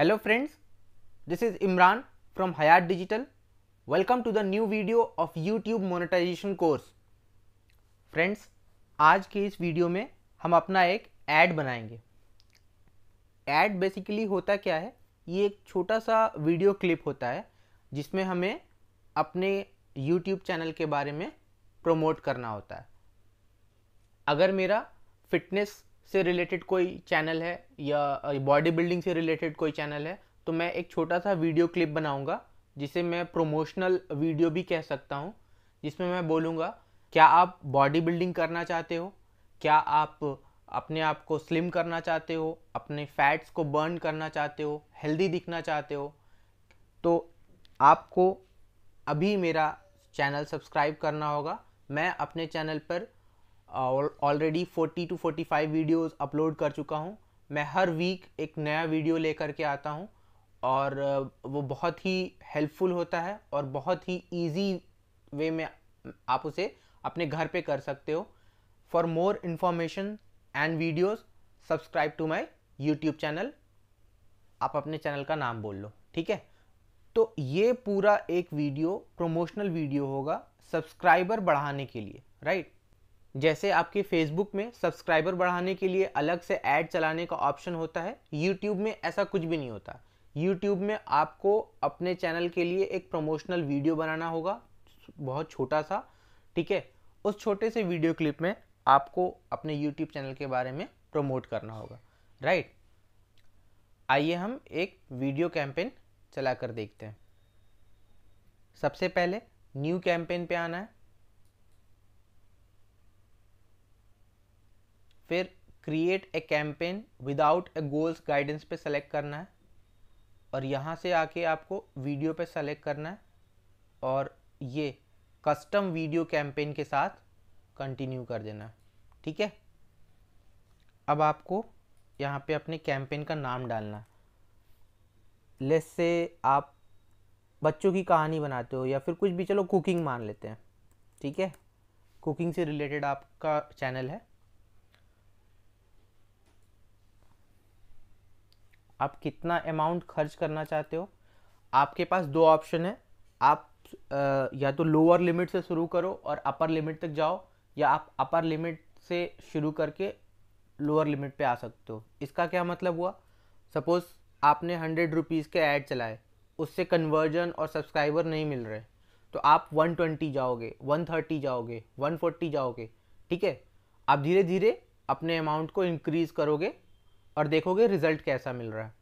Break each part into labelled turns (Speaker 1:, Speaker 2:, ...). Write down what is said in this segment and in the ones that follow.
Speaker 1: Hello friends this is Imran from Hayat digital welcome to the new video of YouTube monetization course friends आज के इस video में हम अपना एक ऐड बनाएंगे ऐड बेसिकली होता क्या है ये एक छोटा सा वीडियो क्लिप होता है जिसमें हमें अपने यूट्यूब चैनल के बारे में प्रमोट करना होता है अगर मेरा फिटनेस से रिलेटेड कोई चैनल है या बॉडी बिल्डिंग से रिलेटेड कोई चैनल है तो मैं एक छोटा सा वीडियो क्लिप बनाऊंगा जिसे मैं प्रोमोशनल वीडियो भी कह सकता हूँ जिसमें मैं बोलूँगा क्या आप बॉडी बिल्डिंग करना चाहते हो क्या आप अपने आप को स्लिम करना चाहते हो अपने फैट्स को बर्न करना चाहते हो हेल्दी दिखना चाहते हो तो आपको अभी मेरा चैनल सब्सक्राइब करना होगा मैं अपने चैनल पर ऑलरेडी 40 टू 45 वीडियोस अपलोड कर चुका हूँ मैं हर वीक एक नया वीडियो लेकर के आता हूँ और वो बहुत ही हेल्पफुल होता है और बहुत ही ईजी वे में आप उसे अपने घर पे कर सकते हो for more information and videos subscribe to my YouTube channel आप अपने चैनल का नाम बोल लो ठीक है तो ये पूरा एक वीडियो प्रोमोशनल वीडियो होगा सब्सक्राइबर बढ़ाने के लिए राइट जैसे आपके फेसबुक में सब्सक्राइबर बढ़ाने के लिए अलग से ऐड चलाने का ऑप्शन होता है यूट्यूब में ऐसा कुछ भी नहीं होता यूट्यूब में आपको अपने चैनल के लिए एक प्रमोशनल वीडियो बनाना होगा बहुत छोटा सा ठीक है उस छोटे से वीडियो क्लिप में आपको अपने यूट्यूब चैनल के बारे में प्रमोट करना होगा राइट आइए हम एक वीडियो कैंपेन चला देखते हैं सबसे पहले न्यू कैंपेन पे आना है फिर create a campaign without a goals guidance पे सेलेक्ट करना है और यहाँ से आके आपको वीडियो पे सेलेक्ट करना है और ये कस्टम वीडियो कैंपेन के साथ कंटिन्यू कर देना ठीक है अब आपको यहाँ पे अपने कैंपेन का नाम डालना लेस से आप बच्चों की कहानी बनाते हो या फिर कुछ भी चलो कुकिंग मान लेते हैं ठीक है कुकिंग से रिलेटेड आपका चैनल है आप कितना अमाउंट खर्च करना चाहते हो आपके पास दो ऑप्शन है आप आ, या तो लोअर लिमिट से शुरू करो और अपर लिमिट तक जाओ या आप अपर लिमिट से शुरू करके लोअर लिमिट पे आ सकते हो इसका क्या मतलब हुआ सपोज़ आपने हंड्रेड रुपीज़ के ऐड चलाए उससे कन्वर्जन और सब्सक्राइबर नहीं मिल रहे तो आप वन ट्वेंटी जाओगे वन थर्टी जाओगे वन फोर्टी जाओगे ठीक है आप धीरे धीरे अपने अमाउंट को इंक्रीज़ करोगे और देखोगे रिजल्ट कैसा मिल रहा है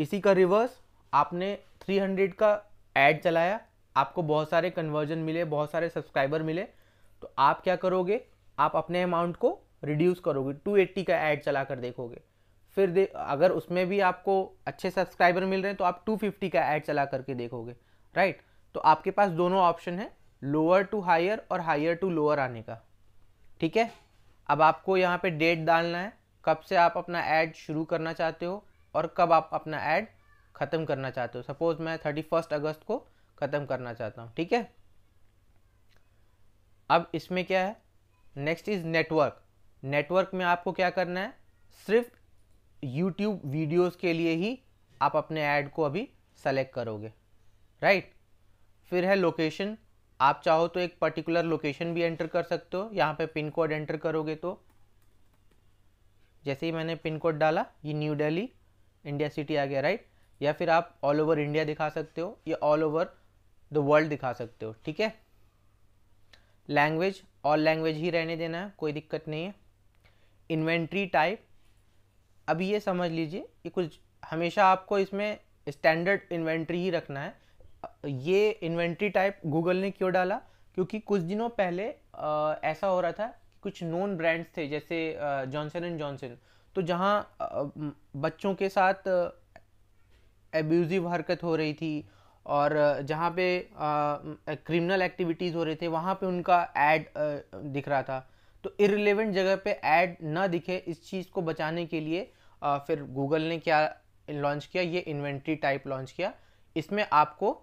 Speaker 1: इसी का रिवर्स आपने 300 का एड चलाया आपको बहुत सारे कन्वर्जन मिले बहुत सारे सब्सक्राइबर मिले तो आप क्या करोगे आप अपने अमाउंट को रिड्यूस करोगे 280 का एड चला कर देखोगे फिर दे अगर उसमें भी आपको अच्छे सब्सक्राइबर मिल रहे हैं तो आप 250 का ऐड चला करके देखोगे राइट तो आपके पास दोनों ऑप्शन है लोअर टू हायर और हायर टू लोअर आने का ठीक है अब आपको यहाँ पे डेट डालना है कब से आप अपना ऐड शुरू करना चाहते हो और कब आप अपना ऐड ख़त्म करना चाहते हो सपोज़ मैं थर्टी फर्स्ट अगस्त को ख़त्म करना चाहता हूँ ठीक है अब इसमें क्या है नेक्स्ट इज़ नेटवर्क नेटवर्क में आपको क्या करना है सिर्फ यूट्यूब वीडियोज़ के लिए ही आप अपने ऐड को अभी सेलेक्ट करोगे राइट फिर है लोकेशन आप चाहो तो एक पर्टिकुलर लोकेशन भी एंटर कर सकते हो यहाँ पे पिन कोड एंटर करोगे तो जैसे ही मैंने पिन कोड डाला ये न्यू डेली इंडिया सिटी आ गया राइट या फिर आप ऑल ओवर इंडिया दिखा सकते हो या ऑल ओवर द वर्ल्ड दिखा सकते हो ठीक है लैंग्वेज ऑल लैंग्वेज ही रहने देना है कोई दिक्कत नहीं है इन्वेंट्री टाइप अब ये समझ लीजिए कि कुछ हमेशा आपको इसमें स्टैंडर्ड इन्वेंट्री ही रखना है ये इन्वेंट्री टाइप गूगल ने क्यों डाला क्योंकि कुछ दिनों पहले आ, ऐसा हो रहा था कुछ नॉन ब्रांड्स थे जैसे जॉनसन एंड जॉनसन तो जहाँ बच्चों के साथ एब्यूज़िव हरकत हो रही थी और जहाँ पे क्रिमिनल एक्टिविटीज़ हो रहे थे वहाँ पे उनका एड दिख रहा था तो इरेलीवेंट जगह पे एड ना दिखे इस चीज़ को बचाने के लिए आ, फिर गूगल ने क्या लॉन्च किया ये इन्वेंट्री टाइप लॉन्च किया इसमें आपको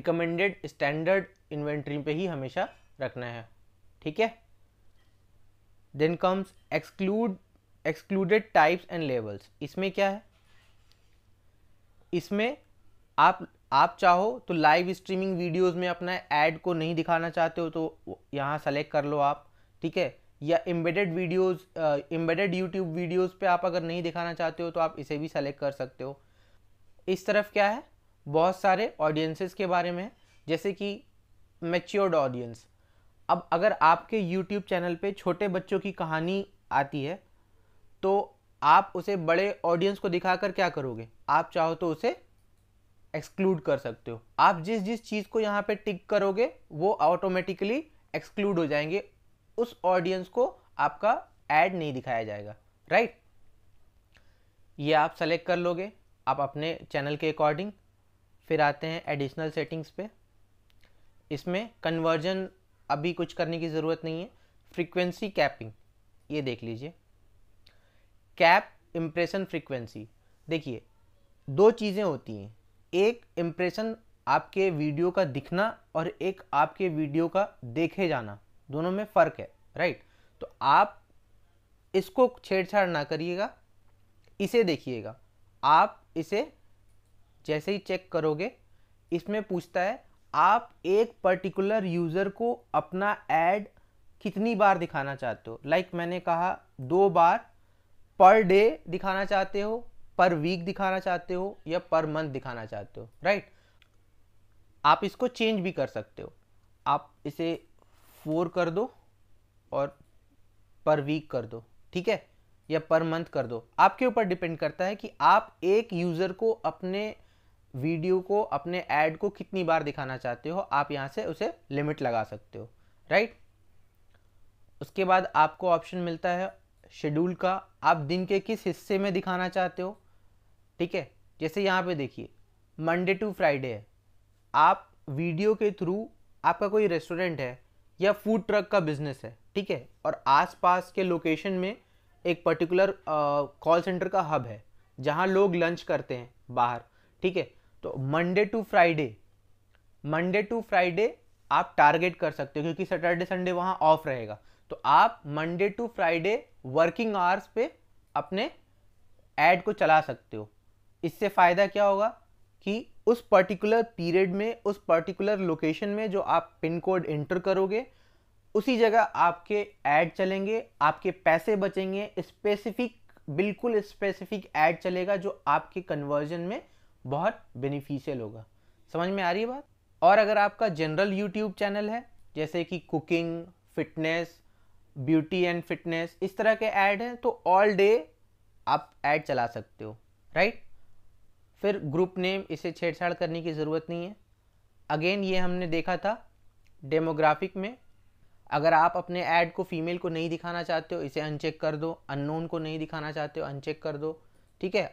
Speaker 1: रिकमेंडेड स्टैंडर्ड इन्वेंट्री पे ही हमेशा रखना है ठीक है then comes exclude excluded types and levels इसमें क्या है इसमें आप आप चाहो तो लाइव स्ट्रीमिंग वीडियोस में अपना ऐड को नहीं दिखाना चाहते हो तो यहाँ सेलेक्ट कर लो आप ठीक है या embedded videos embedded YouTube videos पे आप अगर नहीं दिखाना चाहते हो तो आप इसे भी सेलेक्ट कर सकते हो इस तरफ क्या है बहुत सारे ऑडियंसेस के बारे में जैसे कि मेच्योर्ड ऑडियंस अब अगर आपके यूट्यूब चैनल पे छोटे बच्चों की कहानी आती है तो आप उसे बड़े ऑडियंस को दिखाकर क्या करोगे आप चाहो तो उसे एक्सक्लूड कर सकते हो आप जिस जिस चीज़ को यहाँ पे टिक करोगे वो ऑटोमेटिकली एक्सक्लूड हो जाएंगे उस ऑडियंस को आपका एड नहीं दिखाया जाएगा राइट ये आप सेलेक्ट कर लोगे आप अपने चैनल के अकॉर्डिंग फिर आते हैं एडिशनल सेटिंग्स पे इसमें कन्वर्जन अभी कुछ करने की ज़रूरत नहीं है फ्रीक्वेंसी कैपिंग ये देख लीजिए कैप इम्प्रेशन फ्रीक्वेंसी देखिए दो चीज़ें होती हैं एक इम्प्रेशन आपके वीडियो का दिखना और एक आपके वीडियो का देखे जाना दोनों में फ़र्क है राइट तो आप इसको छेड़छाड़ ना करिएगा इसे देखिएगा आप इसे जैसे ही चेक करोगे इसमें पूछता है आप एक पर्टिकुलर यूज़र को अपना एड कितनी बार दिखाना चाहते हो लाइक like मैंने कहा दो बार पर डे दिखाना चाहते हो पर वीक दिखाना चाहते हो या पर मंथ दिखाना चाहते हो राइट right? आप इसको चेंज भी कर सकते हो आप इसे फोर कर दो और पर वीक कर दो ठीक है या पर मंथ कर दो आपके ऊपर डिपेंड करता है कि आप एक यूज़र को अपने वीडियो को अपने ऐड को कितनी बार दिखाना चाहते हो आप यहाँ से उसे लिमिट लगा सकते हो राइट उसके बाद आपको ऑप्शन मिलता है शेड्यूल का आप दिन के किस हिस्से में दिखाना चाहते हो ठीक है जैसे यहाँ पे देखिए मंडे टू फ्राइडे है आप वीडियो के थ्रू आपका कोई रेस्टोरेंट है या फूड ट्रक का बिजनेस है ठीक है और आसपास के लोकेशन में एक पर्टिकुलर कॉल सेंटर का हब है जहाँ लोग लंच करते हैं बाहर ठीक है तो Monday to Friday Monday to Friday आप टारगेट कर सकते हो क्योंकि सैटरडे संडे वहाँ ऑफ रहेगा तो आप Monday to Friday working hours पे अपने एड को चला सकते हो इससे फ़ायदा क्या होगा कि उस पर्टिकुलर पीरियड में उस पर्टिकुलर लोकेशन में जो आप पिन कोड एंटर करोगे उसी जगह आपके ऐड चलेंगे आपके पैसे बचेंगे स्पेसिफिक बिल्कुल स्पेसिफिक ऐड चलेगा जो आपके कन्वर्जन में बहुत बेनिफिशियल होगा समझ में आ रही है बात और अगर आपका जनरल यूट्यूब चैनल है जैसे कि cooking fitness beauty and fitness इस तरह के ऐड हैं तो ऑल डे आप ऐड चला सकते हो राइट फिर ग्रुप नेम इसे छेड़छाड़ करने की ज़रूरत नहीं है अगेन ये हमने देखा था डेमोग्राफिक में अगर आप अपने ऐड को फीमेल को नहीं दिखाना चाहते हो इसे अनचेक कर दो अननोन को नहीं दिखाना चाहते हो अनचेक कर दो ठीक है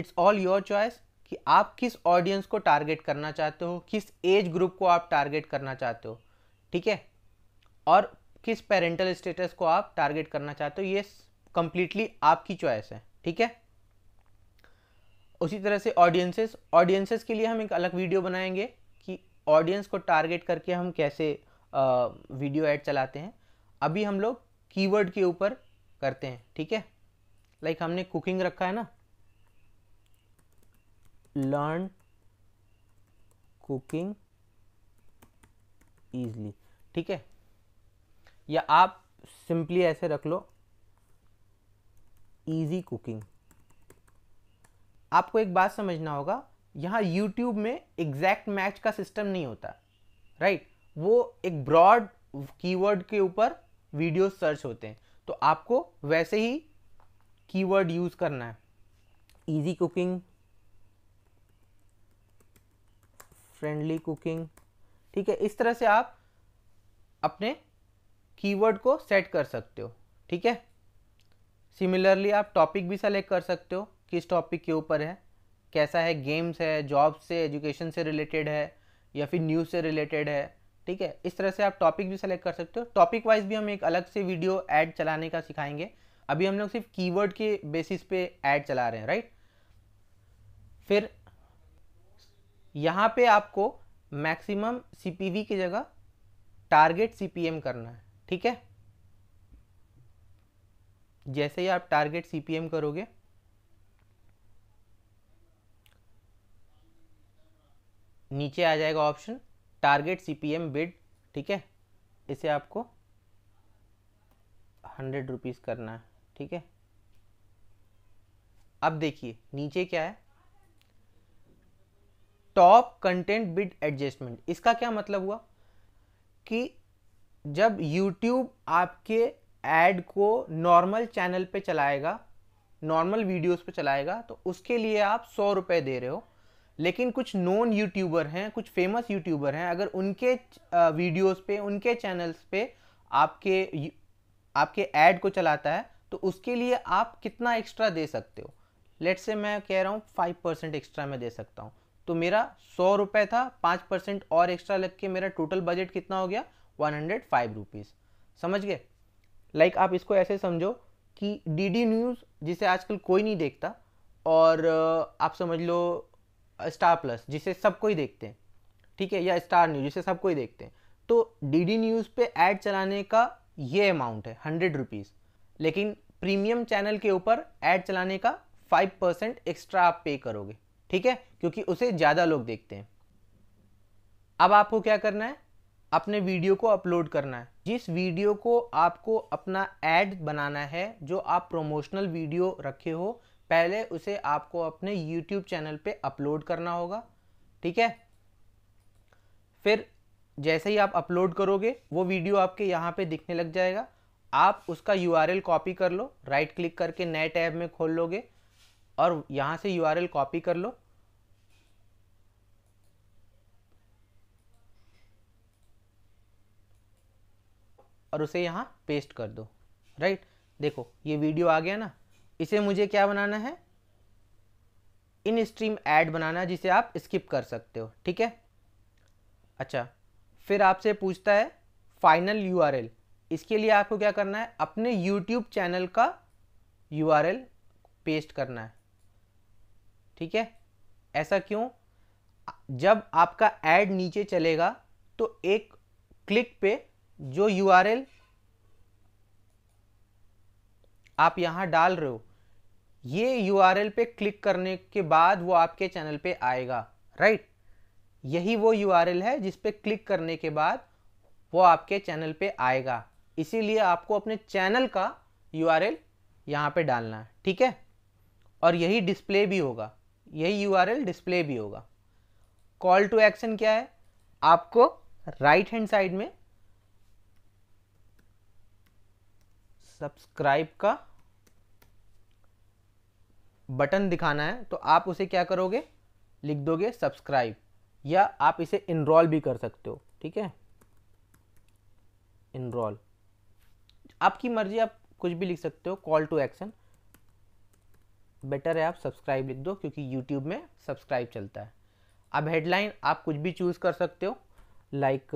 Speaker 1: इट्स ऑल योर चॉइस कि आप किस ऑडियंस को टारगेट करना चाहते हो किस एज ग्रुप को आप टारगेट करना चाहते हो ठीक है और किस पेरेंटल स्टेटस को आप टारगेट करना चाहते हो ये कंप्लीटली आपकी चॉइस है ठीक है उसी तरह से ऑडियंसेस ऑडियंसेस के लिए हम एक अलग वीडियो बनाएंगे कि ऑडियंस को टारगेट करके हम कैसे आ, वीडियो ऐड चलाते हैं अभी हम लोग कीवर्ड के ऊपर करते हैं ठीक है लाइक हमने कुकिंग रखा है ना learn cooking easily ठीक है या आप सिंपली ऐसे रख लो easy cooking आपको एक बात समझना होगा यहाँ YouTube में एग्जैक्ट मैच का सिस्टम नहीं होता राइट right? वो एक ब्रॉड कीवर्ड के ऊपर वीडियो सर्च होते हैं तो आपको वैसे ही कीवर्ड यूज़ करना है इजी कुकिंग फ्रेंडली कुकिंग ठीक है इस तरह से आप अपने कीवर्ड को सेट कर सकते हो ठीक है सिमिलरली आप टॉपिक भी सेलेक्ट कर सकते हो किस टॉपिक के ऊपर है कैसा है गेम्स है जॉब से एजुकेशन से रिलेटेड है या फिर न्यूज़ से रिलेटेड है ठीक है इस तरह से आप टॉपिक भी सेलेक्ट कर सकते हो टॉपिक वाइज भी हम एक अलग से वीडियो ऐड चलाने का सिखाएंगे अभी हम लोग सिर्फ कीवर्ड के बेसिस पे ऐड चला रहे हैं राइट फिर यहाँ पे आपको मैक्सिमम सी की जगह टारगेट सी करना है ठीक है जैसे ही आप टारगेट सी करोगे नीचे आ जाएगा ऑप्शन टारगेट सीपीएम बिड ठीक है इसे आपको हंड्रेड रुपीज़ करना है ठीक है अब देखिए नीचे क्या है टॉप कंटेंट बिट एडजस्टमेंट इसका क्या मतलब हुआ कि जब यूट्यूब आपके एड को नॉर्मल चैनल पे चलाएगा नॉर्मल वीडियोस पे चलाएगा तो उसके लिए आप सौ रुपये दे रहे हो लेकिन कुछ नॉन यूट्यूबर हैं कुछ फेमस यूट्यूबर हैं अगर उनके वीडियोस पे उनके चैनल्स पे आपके आपके एड को चलाता है तो उसके लिए आप कितना एक्स्ट्रा दे सकते हो लेट से मैं कह रहा हूँ फाइव परसेंट एक्स्ट्रा मैं दे सकता हूँ तो मेरा सौ रुपये था पाँच परसेंट और एक्स्ट्रा लग के मेरा टोटल बजट कितना हो गया वन हंड्रेड फाइव रुपीज़ समझ गए लाइक like आप इसको ऐसे समझो कि डी डी न्यूज़ जिसे आजकल कोई नहीं देखता और आप समझ लो स्टार प्लस जिसे सब कोई देखते हैं ठीक है या स्टार न्यूज़ जिसे सब कोई देखते हैं तो डी डी न्यूज़ पे ऐड चलाने का ये अमाउंट है हंड्रेड रुपीज़ लेकिन प्रीमियम चैनल के ऊपर ऐड चलाने का फाइव परसेंट एक्स्ट्रा आप पे करोगे ठीक है क्योंकि उसे ज़्यादा लोग देखते हैं अब आपको क्या करना है अपने वीडियो को अपलोड करना है जिस वीडियो को आपको अपना एड बनाना है जो आप प्रोमोशनल वीडियो रखे हो पहले उसे आपको अपने यूट्यूब चैनल पे अपलोड करना होगा ठीक है फिर जैसे ही आप अपलोड करोगे वो वीडियो आपके यहाँ पे दिखने लग जाएगा आप उसका यू कॉपी कर लो राइट क्लिक करके नए टैब में खोल लोगे और यहाँ से यू कॉपी कर लो और उसे यहाँ पेस्ट कर दो राइट देखो ये वीडियो आ गया ना इसे मुझे क्या बनाना है इन स्ट्रीम ऐड बनाना जिसे आप स्किप कर सकते हो ठीक है अच्छा फिर आपसे पूछता है फाइनल यूआरएल इसके लिए आपको क्या करना है अपने यूट्यूब चैनल का यूआरएल पेस्ट करना है ठीक है ऐसा क्यों जब आपका एड नीचे चलेगा तो एक क्लिक पे जो यू आप यहां डाल रहे हो ये यू पे क्लिक करने के बाद वो आपके चैनल पे आएगा राइट यही वो यू है जिस पे क्लिक करने के बाद वो आपके चैनल पे आएगा इसीलिए आपको अपने चैनल का यू आर एल यहाँ पर डालना है ठीक है और यही डिस्प्ले भी होगा यही यू डिस्प्ले भी होगा कॉल टू एक्शन क्या है आपको राइट हैंड साइड में सब्सक्राइब का बटन दिखाना है तो आप उसे क्या करोगे लिख दोगे सब्सक्राइब या आप इसे इनरोल भी कर सकते हो ठीक है इनरोल आपकी मर्जी आप कुछ भी लिख सकते हो कॉल टू एक्शन बेटर है आप सब्सक्राइब लिख दो क्योंकि यूट्यूब में सब्सक्राइब चलता है अब हेडलाइन आप कुछ भी चूज़ कर सकते हो लाइक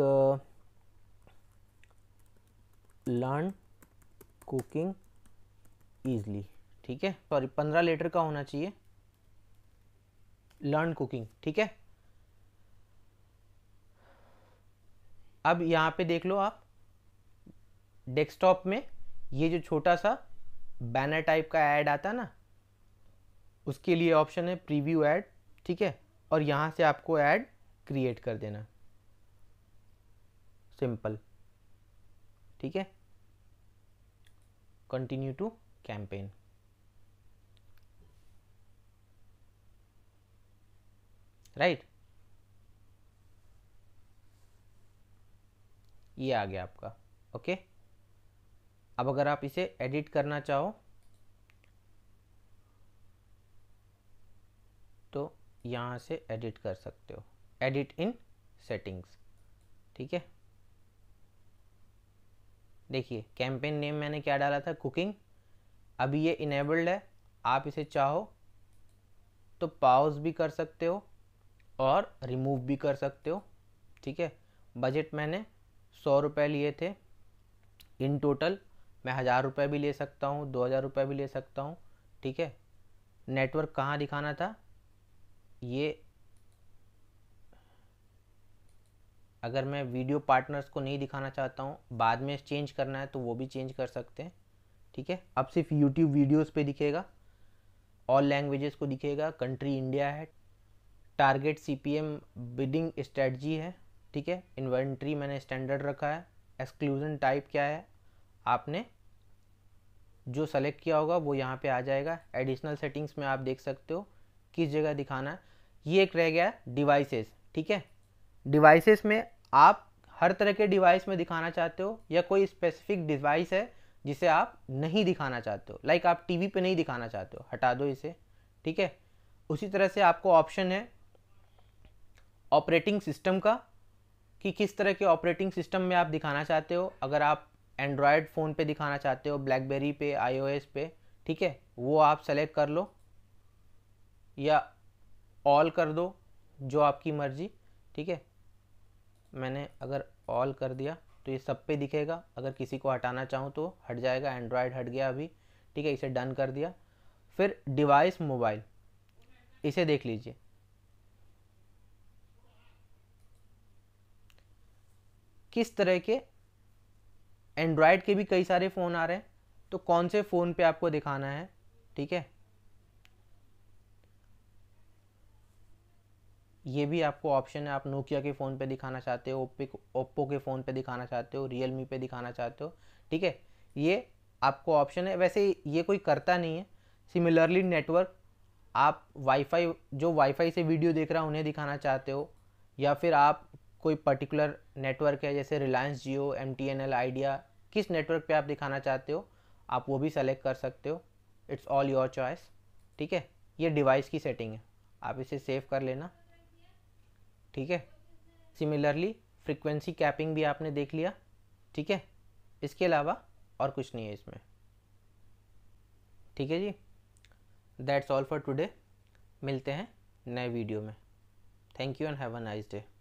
Speaker 1: लर्न कुकिंग ईजली ठीक है सॉरी पंद्रह लीटर का होना चाहिए लर्न कुकिंग ठीक है अब यहाँ पे देख लो आप डेस्कटॉप में ये जो छोटा सा बैनर टाइप का ऐड आता है ना उसके लिए ऑप्शन है प्रीव्यू ऐड ठीक है और यहाँ से आपको ऐड क्रिएट कर देना सिंपल ठीक है कंटिन्यू टू कैंपेन राइट ये आ गया आपका ओके अब अगर आप इसे एडिट करना चाहो यहाँ से एडिट कर सकते हो एडिट इन सेटिंग्स ठीक है देखिए कैंपेन नेम मैंने क्या डाला था कुकिंग अभी ये इनेबल्ड है आप इसे चाहो तो पाउज भी कर सकते हो और रिमूव भी कर सकते हो ठीक है बजट मैंने सौ रुपये लिए थे इन टोटल मैं हज़ार रुपये भी ले सकता हूँ दो हज़ार रुपये भी ले सकता हूँ ठीक है नेटवर्क कहाँ दिखाना था ये अगर मैं वीडियो पार्टनर्स को नहीं दिखाना चाहता हूँ बाद में चेंज करना है तो वो भी चेंज कर सकते हैं ठीक है अब सिर्फ यूट्यूब वीडियोस पे दिखेगा ऑल लैंग्वेजेस को दिखेगा कंट्री इंडिया है टारगेट सीपीएम बिडिंग स्ट्रेटजी है ठीक है इन्वेंट्री मैंने स्टैंडर्ड रखा है एक्सक्लूजन टाइप क्या है आपने जो सेलेक्ट किया होगा वो यहाँ पर आ जाएगा एडिशनल सेटिंग्स में आप देख सकते हो किस जगह दिखाना है ये एक रह गया डिवाइसेस ठीक है डिवाइसेस में आप हर तरह के डिवाइस में दिखाना चाहते हो या कोई स्पेसिफिक डिवाइस है जिसे आप नहीं दिखाना चाहते हो लाइक आप टीवी पे नहीं दिखाना चाहते हो हटा दो इसे ठीक है उसी तरह से आपको ऑप्शन है ऑपरेटिंग सिस्टम का कि किस तरह के ऑपरेटिंग सिस्टम में आप दिखाना चाहते हो अगर आप एंड्रॉयड फ़ोन पे दिखाना चाहते हो ब्लैकबेरी पे आईओएस पे ठीक है वो आप सेलेक्ट कर लो या ऑल कर दो जो आपकी मर्जी ठीक है मैंने अगर ऑल कर दिया तो ये सब पे दिखेगा अगर किसी को हटाना चाहूँ तो हट जाएगा एंड्रॉयड हट गया अभी ठीक है इसे डन कर दिया फिर डिवाइस मोबाइल इसे देख लीजिए किस तरह के एंड्रॉयड के भी कई सारे फ़ोन आ रहे हैं तो कौन से फ़ोन पे आपको दिखाना है ठीक है ये भी आपको ऑप्शन है आप नोकिया के फ़ोन पे दिखाना चाहते हो ओपिक ओप्पो के फ़ोन पे दिखाना चाहते हो रियल मी पे दिखाना चाहते हो ठीक है ये आपको ऑप्शन है वैसे ये कोई करता नहीं है सिमिलरली नेटवर्क आप वाईफाई जो वाईफाई से वीडियो देख रहा है उन्हें दिखाना चाहते हो या फिर आप कोई पर्टिकुलर नेटवर्क है जैसे Reliance Jio M T N L Idea किस नेटवर्क पर आप दिखाना चाहते हो आप वो भी सेलेक्ट कर सकते हो इट्स ऑल योर चॉइस ठीक है ये डिवाइस की सेटिंग है आप इसे सेव कर लेना ठीक है सिमिलरली फ्रिक्वेंसी कैपिंग भी आपने देख लिया ठीक है इसके अलावा और कुछ नहीं है इसमें ठीक है जी दैट्स ऑल फॉर टुडे मिलते हैं नए वीडियो में thank you and have a nice day